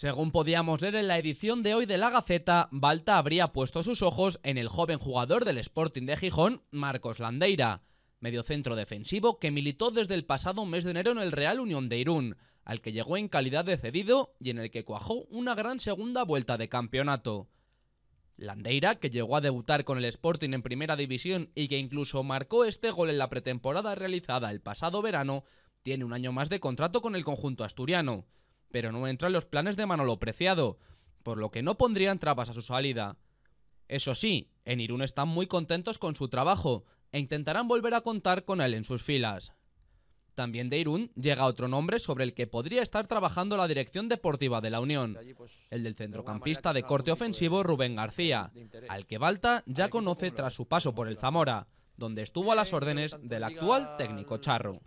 Según podíamos leer en la edición de hoy de la Gaceta, Balta habría puesto sus ojos en el joven jugador del Sporting de Gijón, Marcos Landeira, mediocentro defensivo que militó desde el pasado mes de enero en el Real Unión de Irún, al que llegó en calidad de cedido y en el que cuajó una gran segunda vuelta de campeonato. Landeira, que llegó a debutar con el Sporting en Primera División y que incluso marcó este gol en la pretemporada realizada el pasado verano, tiene un año más de contrato con el conjunto asturiano pero no entra en los planes de Manolo Preciado, por lo que no pondrían trabas a su salida. Eso sí, en Irún están muy contentos con su trabajo e intentarán volver a contar con él en sus filas. También de Irún llega otro nombre sobre el que podría estar trabajando la dirección deportiva de la Unión, pues, el del centrocampista de corte ofensivo Rubén García, al que Balta ya conoce tras su paso por el Zamora, donde estuvo a las órdenes del actual técnico Charro.